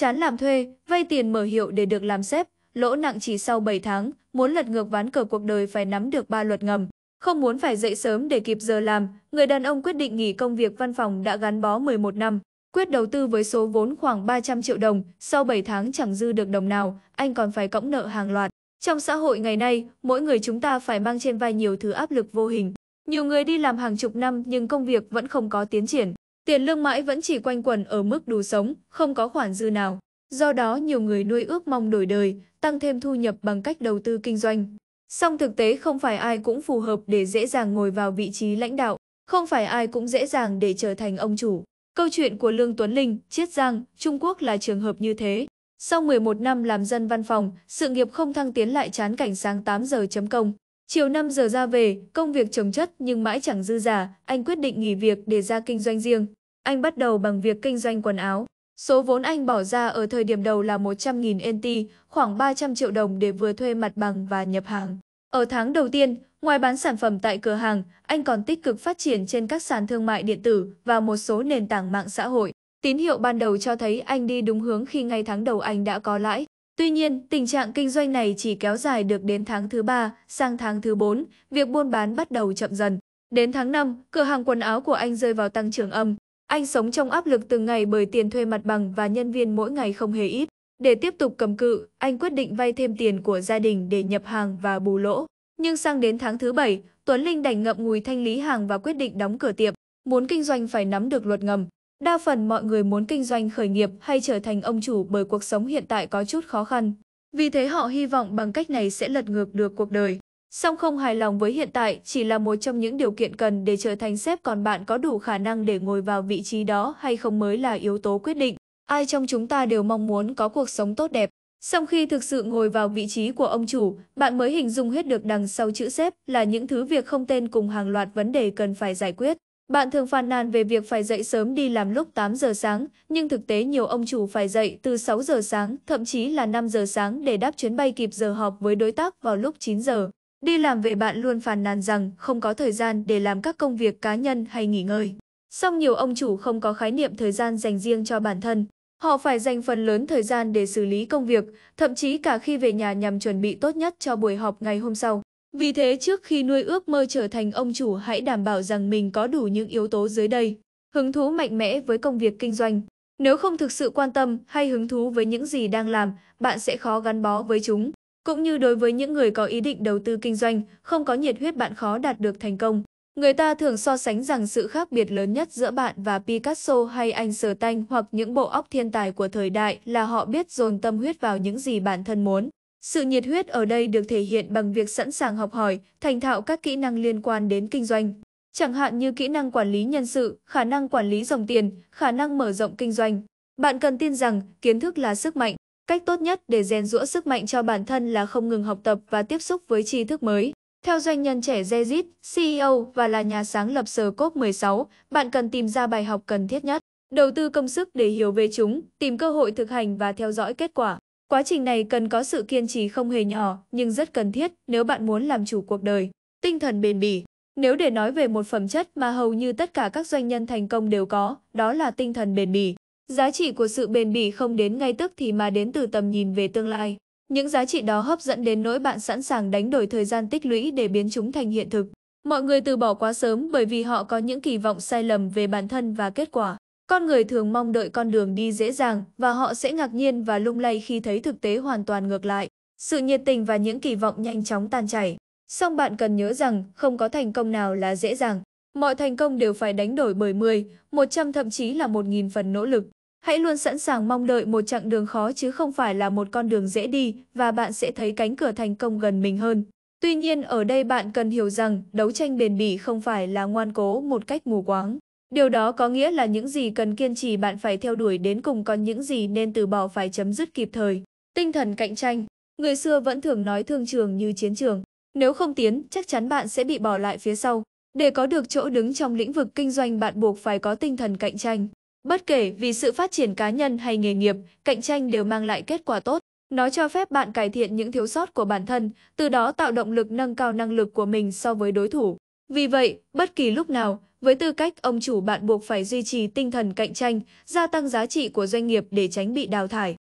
Chán làm thuê, vay tiền mở hiệu để được làm sếp, lỗ nặng chỉ sau 7 tháng, muốn lật ngược ván cờ cuộc đời phải nắm được ba luật ngầm. Không muốn phải dậy sớm để kịp giờ làm, người đàn ông quyết định nghỉ công việc văn phòng đã gắn bó 11 năm. Quyết đầu tư với số vốn khoảng 300 triệu đồng, sau 7 tháng chẳng dư được đồng nào, anh còn phải cõng nợ hàng loạt. Trong xã hội ngày nay, mỗi người chúng ta phải mang trên vai nhiều thứ áp lực vô hình. Nhiều người đi làm hàng chục năm nhưng công việc vẫn không có tiến triển. Tiền lương mãi vẫn chỉ quanh quẩn ở mức đủ sống, không có khoản dư nào. Do đó nhiều người nuôi ước mong đổi đời, tăng thêm thu nhập bằng cách đầu tư kinh doanh. Song thực tế không phải ai cũng phù hợp để dễ dàng ngồi vào vị trí lãnh đạo, không phải ai cũng dễ dàng để trở thành ông chủ. Câu chuyện của Lương Tuấn Linh, Chiết Giang, Trung Quốc là trường hợp như thế. Sau 11 năm làm dân văn phòng, sự nghiệp không thăng tiến lại chán cảnh sáng 8 giờ chấm công. Chiều 5 giờ ra về, công việc trồng chất nhưng mãi chẳng dư giả, anh quyết định nghỉ việc để ra kinh doanh riêng. Anh bắt đầu bằng việc kinh doanh quần áo. Số vốn anh bỏ ra ở thời điểm đầu là 100.000 NT, khoảng 300 triệu đồng để vừa thuê mặt bằng và nhập hàng. Ở tháng đầu tiên, ngoài bán sản phẩm tại cửa hàng, anh còn tích cực phát triển trên các sàn thương mại điện tử và một số nền tảng mạng xã hội. Tín hiệu ban đầu cho thấy anh đi đúng hướng khi ngay tháng đầu anh đã có lãi. Tuy nhiên, tình trạng kinh doanh này chỉ kéo dài được đến tháng thứ ba. sang tháng thứ bốn, việc buôn bán bắt đầu chậm dần. Đến tháng 5, cửa hàng quần áo của anh rơi vào tăng trưởng âm. Anh sống trong áp lực từng ngày bởi tiền thuê mặt bằng và nhân viên mỗi ngày không hề ít. Để tiếp tục cầm cự, anh quyết định vay thêm tiền của gia đình để nhập hàng và bù lỗ. Nhưng sang đến tháng thứ bảy, Tuấn Linh đành ngậm ngùi thanh lý hàng và quyết định đóng cửa tiệm. Muốn kinh doanh phải nắm được luật ngầm. Đa phần mọi người muốn kinh doanh khởi nghiệp hay trở thành ông chủ bởi cuộc sống hiện tại có chút khó khăn. Vì thế họ hy vọng bằng cách này sẽ lật ngược được cuộc đời. Song không hài lòng với hiện tại chỉ là một trong những điều kiện cần để trở thành sếp còn bạn có đủ khả năng để ngồi vào vị trí đó hay không mới là yếu tố quyết định. Ai trong chúng ta đều mong muốn có cuộc sống tốt đẹp. Song khi thực sự ngồi vào vị trí của ông chủ, bạn mới hình dung hết được đằng sau chữ xếp là những thứ việc không tên cùng hàng loạt vấn đề cần phải giải quyết. Bạn thường phàn nàn về việc phải dậy sớm đi làm lúc 8 giờ sáng, nhưng thực tế nhiều ông chủ phải dậy từ 6 giờ sáng, thậm chí là 5 giờ sáng để đáp chuyến bay kịp giờ họp với đối tác vào lúc 9 giờ. Đi làm về bạn luôn phàn nàn rằng không có thời gian để làm các công việc cá nhân hay nghỉ ngơi. Song nhiều ông chủ không có khái niệm thời gian dành riêng cho bản thân. Họ phải dành phần lớn thời gian để xử lý công việc, thậm chí cả khi về nhà nhằm chuẩn bị tốt nhất cho buổi họp ngày hôm sau. Vì thế trước khi nuôi ước mơ trở thành ông chủ hãy đảm bảo rằng mình có đủ những yếu tố dưới đây. Hứng thú mạnh mẽ với công việc kinh doanh. Nếu không thực sự quan tâm hay hứng thú với những gì đang làm, bạn sẽ khó gắn bó với chúng. Cũng như đối với những người có ý định đầu tư kinh doanh, không có nhiệt huyết bạn khó đạt được thành công. Người ta thường so sánh rằng sự khác biệt lớn nhất giữa bạn và Picasso hay anh Sờ Tanh hoặc những bộ óc thiên tài của thời đại là họ biết dồn tâm huyết vào những gì bản thân muốn. Sự nhiệt huyết ở đây được thể hiện bằng việc sẵn sàng học hỏi, thành thạo các kỹ năng liên quan đến kinh doanh. Chẳng hạn như kỹ năng quản lý nhân sự, khả năng quản lý dòng tiền, khả năng mở rộng kinh doanh. Bạn cần tin rằng kiến thức là sức mạnh, Cách tốt nhất để rèn rũa sức mạnh cho bản thân là không ngừng học tập và tiếp xúc với tri thức mới. Theo doanh nhân trẻ Zezit, CEO và là nhà sáng lập sở COP16, bạn cần tìm ra bài học cần thiết nhất, đầu tư công sức để hiểu về chúng, tìm cơ hội thực hành và theo dõi kết quả. Quá trình này cần có sự kiên trì không hề nhỏ nhưng rất cần thiết nếu bạn muốn làm chủ cuộc đời. Tinh thần bền bỉ Nếu để nói về một phẩm chất mà hầu như tất cả các doanh nhân thành công đều có, đó là tinh thần bền bỉ. Giá trị của sự bền bỉ không đến ngay tức thì mà đến từ tầm nhìn về tương lai. Những giá trị đó hấp dẫn đến nỗi bạn sẵn sàng đánh đổi thời gian tích lũy để biến chúng thành hiện thực. Mọi người từ bỏ quá sớm bởi vì họ có những kỳ vọng sai lầm về bản thân và kết quả. Con người thường mong đợi con đường đi dễ dàng và họ sẽ ngạc nhiên và lung lay khi thấy thực tế hoàn toàn ngược lại. Sự nhiệt tình và những kỳ vọng nhanh chóng tan chảy. Song bạn cần nhớ rằng không có thành công nào là dễ dàng. Mọi thành công đều phải đánh đổi bởi 10, 100 thậm chí là 1.000 phần nỗ lực. Hãy luôn sẵn sàng mong đợi một chặng đường khó chứ không phải là một con đường dễ đi và bạn sẽ thấy cánh cửa thành công gần mình hơn. Tuy nhiên ở đây bạn cần hiểu rằng đấu tranh bền bỉ không phải là ngoan cố một cách mù quáng. Điều đó có nghĩa là những gì cần kiên trì bạn phải theo đuổi đến cùng còn những gì nên từ bỏ phải chấm dứt kịp thời. Tinh thần cạnh tranh Người xưa vẫn thường nói thương trường như chiến trường. Nếu không tiến, chắc chắn bạn sẽ bị bỏ lại phía sau. Để có được chỗ đứng trong lĩnh vực kinh doanh bạn buộc phải có tinh thần cạnh tranh. Bất kể vì sự phát triển cá nhân hay nghề nghiệp, cạnh tranh đều mang lại kết quả tốt. Nó cho phép bạn cải thiện những thiếu sót của bản thân, từ đó tạo động lực nâng cao năng lực của mình so với đối thủ. Vì vậy, bất kỳ lúc nào, với tư cách ông chủ bạn buộc phải duy trì tinh thần cạnh tranh, gia tăng giá trị của doanh nghiệp để tránh bị đào thải.